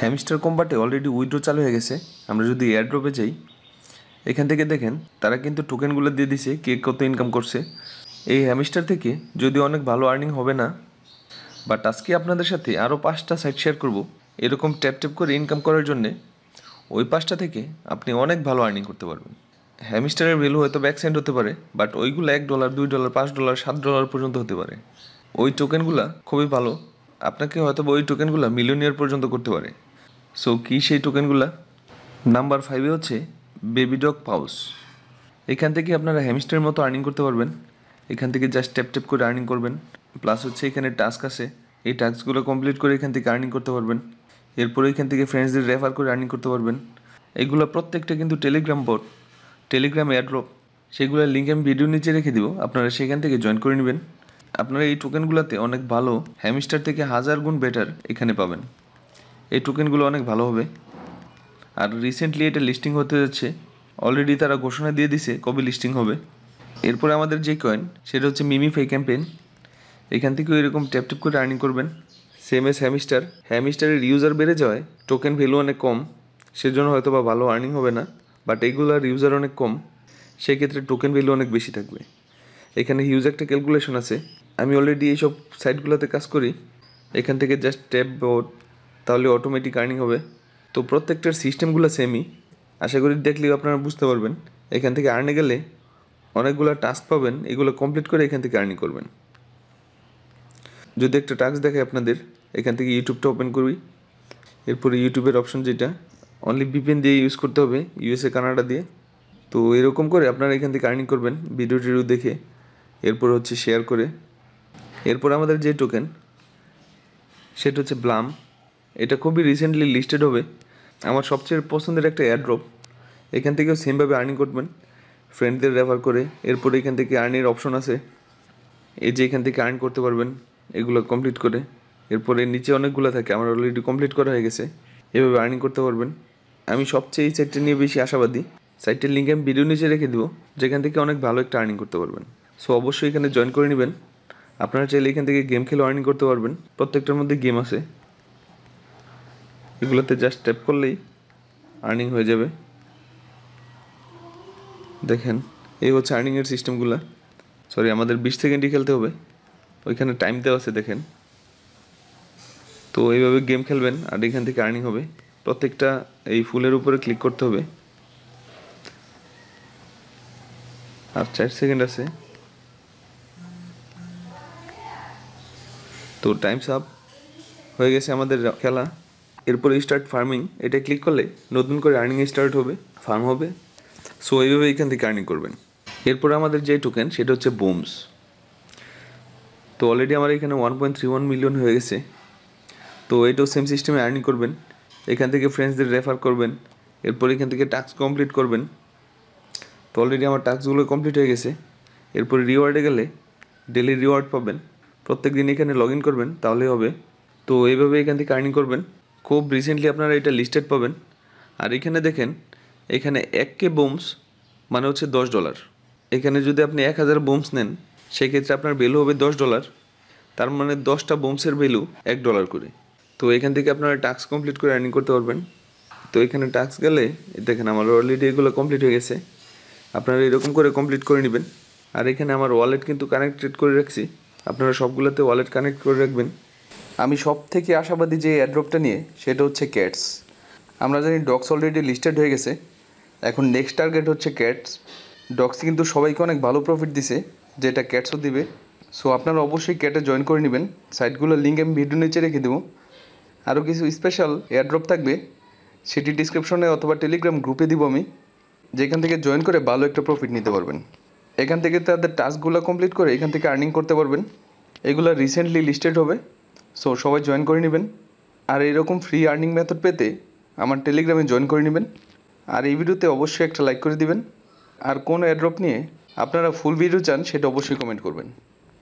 hamster কম্বাটে already withdraw চালু হয়ে গেছে আমরা যদি এয়ারড্রপে যাই এখান থেকে দেখেন তারা কিন্তু টোকেনগুলো দিয়ে দিছে কে কত ইনকাম করছে এই হ্যামস্টার থেকে যদি অনেক ভালো আর্নিং হবে না বাট আজকে আপনাদের সাথে আরও পাঁচটা সাইট শেয়ার করব এরকম ট্যাপ ট্যাপ করে ইনকাম করার জন্যে ওই পাঁচটা থেকে আপনি অনেক ভালো আর্নিং করতে পারবেন হ্যামস্টারের ভ্যালু হয়তো ব্যাক সেন্ট হতে পারে বাট ওইগুলো এক ডলার দুই ডলার পাঁচ ডলার সাত ডলার পর্যন্ত হতে পারে ওই টোকেনগুলো খুবই ভালো আপনাকে হয়তো ওই টোকেনগুলো মিলিয়নিয়ার পর্যন্ত করতে পারে সো কী সেই টোকেনগুলা নাম্বার ফাইভে হচ্ছে বেবি ডগ পাউস এখান থেকে আপনারা হ্যামস্টারের মতো আর্নিং করতে পারবেন এখান থেকে জাস্ট ট্যাপ ট্যাপ করে আর্নিং করবেন প্লাস হচ্ছে এখানে টাস্ক আছে এই টাস্কগুলো কমপ্লিট করে এখান থেকে আর্নিং করতে পারবেন এরপরে এখান থেকে ফ্রেন্ডসদের রেফার করে আর্নিং করতে পারবেন এগুলো প্রত্যেকটা কিন্তু টেলিগ্রাম বোর্ড টেলিগ্রাম এয়ারড্রপ সেগুলোর লিঙ্ক আমি ভিডিও নিচে রেখে দিব আপনারা সেখান থেকে জয়েন করে নেবেন আপনারা এই টোকেনগুলোতে অনেক ভালো হ্যামস্টার থেকে হাজার গুণ বেটার এখানে পাবেন এই টোকেনগুলো অনেক ভালো হবে আর রিসেন্টলি এটা লিস্টিং হতে যাচ্ছে অলরেডি তারা ঘোষণা দিয়ে দিছে কবে লিস্টিং হবে এরপরে আমাদের যে কয়েন সেটা হচ্ছে মিমি ফাই ক্যাম্পেইন এখান থেকেও এরকম ট্যাপ ট্যাপ করে আর্নিং করবেন সেম এস হ্যামিস্টার হ্যামিস্টারের ইউজার বেড়ে যাওয়ায় টোকেন ভ্যালু অনেক কম সেজন্য হয়তো বা ভালো আর্নিং হবে না বাট এগুলোর ইউজার অনেক কম সেক্ষেত্রে টোকেন ভ্যালু অনেক বেশি থাকবে এখানে হিউজ একটা ক্যালকুলেশন আছে আমি অলরেডি এইসব সাইটগুলোতে কাজ করি এখান থেকে জাস্ট ট্যাপ তাহলে অটোমেটিক আর্নিং হবে তো প্রত্যেকটার সিস্টেমগুলো সেমই আশা করি দেখলেও আপনারা বুঝতে পারবেন এখান থেকে আর্নে গেলে অনেকগুলো টাস্ক পাবেন এগুলো কমপ্লিট করে এখান থেকে আর্নিং করবেন যদি একটা টাস্ক দেখে আপনাদের এখান থেকে ইউটিউবটা ওপেন করবি এরপরে ইউটিউবের অপশন যেটা অনলি বিপিএন দিয়ে ইউজ করতে হবে ইউএসএ কানাডা দিয়ে তো এরকম করে আপনারা এখান থেকে আর্নিং করবেন ভিডিও টিডিও দেখে এরপর হচ্ছে শেয়ার করে এরপর আমাদের যে টোকেন সেটা হচ্ছে ব্লাম এটা খুবই রিসেন্টলি লিস্টেড হবে আমার সবচেয়ে পছন্দের একটা এয়ারড্রপ এখান থেকেও সেমভাবে আর্নিং করবেন ফ্রেন্ডদের রেফার করে এরপরে এখান থেকে আর্নির অপশন আছে এই যে এখান থেকে আর্ন করতে পারবেন এগুলো কমপ্লিট করে এরপরে নিচে অনেকগুলো থাকে আমার অলরেডি কমপ্লিট করা হয়ে গেছে এভাবে আর্নিং করতে পারবেন আমি সবচেয়ে এই সাইটটা নিয়ে বেশি আশাবাদী সাইটটির লিঙ্ক আমি ভিডিও নিচে রেখে দেবো যেখান থেকে অনেক ভালো একটা আর্নিং করতে পারবেন সো অবশ্যই এখানে জয়েন করে নেবেন আপনারা চাইলে এখান থেকে গেম খেলে আর্নিং করতে পারবেন প্রত্যেকটার মধ্যে গেম আছে এগুলোতে জাস্ট ট্যাপ করলেই আর্নিং হয়ে যাবে দেখেন এই হচ্ছে আর্নিংয়ের সিস্টেমগুলো সরি আমাদের বিশ সেকেন্ডই খেলতে হবে ওইখানে টাইম দেওয়া আছে দেখেন তো এইভাবে গেম খেলবেন আর এখান থেকে আর্নিং হবে প্রত্যেকটা এই ফুলের উপরে ক্লিক করতে হবে আর চার সেকেন্ড আছে তো টাইমস আপ হয়ে গেছে আমাদের খেলা এরপরে স্টার্ট ফার্মিং এটা ক্লিক করলে নতুন করে আর্নিং স্টার্ট হবে ফার্ম হবে সো এইভাবে এখান থেকে আর্নিং করবেন এরপরে আমাদের যে টোকেন সেটা হচ্ছে বোমস তো অলরেডি আমার এখানে one point three one million হয়ে গেছে তো এটাও সেম সিস্টেমে আর্নিং করবেন এখান থেকে ফ্রেন্ডসদের রেফার করবেন এরপর এখান থেকে টাস্ক কমপ্লিট করবেন তো অলরেডি আমার টাস্কগুলো কমপ্লিট হয়ে গেছে এরপর রিওয়ার্ডে গেলে ডেলি রিওয়ার্ড পাবেন প্রত্যেক দিন এখানে লগ ইন করবেন তাহলেই হবে তো এইভাবে এখান থেকে আর্নিং করবেন খুব রিসেন্টলি আপনারা এটা লিস্টেড পাবেন আর এখানে দেখেন এখানে এক কে বোমস মানে হচ্ছে দশ ডলার এখানে যদি আপনি এক হাজার বোমস নেন সেক্ষেত্রে আপনার ভ্যালু হবে দশ ডলার তার মানে দশটা বোমসের ভ্যালু এক ডলার করে তো এখান থেকে আপনারা টাস্ক কমপ্লিট করে আর্নিং করতে পারবেন তো এখানে টাক্স গেলে দেখেন আমার অলরেডি এগুলো কমপ্লিট হয়ে গেছে আপনারা এরকম করে কমপ্লিট করে নেবেন আর এখানে আমার ওয়ালেট কিন্তু কানেক্টেড করে রাখছি আপনারা সবগুলোতে ওয়ালেট কানেক্ট করে রাখবেন আমি সব থেকে আশাবাদী যে অ্যাড্রপটা নিয়ে সেটা হচ্ছে ক্যাটস আমরা জানি ডগস অলরেডি লিস্টেড হয়ে গেছে এখন নেক্সট টার্গেট হচ্ছে ক্যাটস ডগস কিন্তু সবাইকে অনেক ভালো প্রফিট দিছে যেটা ক্যাটসও দিবে সো আপনারা অবশ্যই ক্যাটে জয়েন করে নেবেন সাইটগুলোর লিঙ্ক আমি ভিডিও নিচে রেখে দেবো আরও কিছু স্পেশাল এয়ারড্রপ থাকবে সেটি ডিসক্রিপশনে অথবা টেলিগ্রাম গ্রুপে দিব আমি যেখান থেকে জয়েন করে ভালো একটা প্রফিট নিতে পারবেন এখান থেকে তাদের টাস্কগুলো কমপ্লিট করে এখান থেকে আর্নিং করতে পারবেন এগুলো রিসেন্টলি লিস্টেড হবে সো সবাই জয়েন করে নেবেন আর এরকম ফ্রি আর্নিং মেথড পেতে আমার টেলিগ্রামে জয়েন করে নেবেন আর এই ভিডিওতে অবশ্যই একটা লাইক করে দিবেন আর কোন অ্যাড্রপ নিয়ে আপনারা ফুল ভিডিও চান সেটা অবশ্যই কমেন্ট করবেন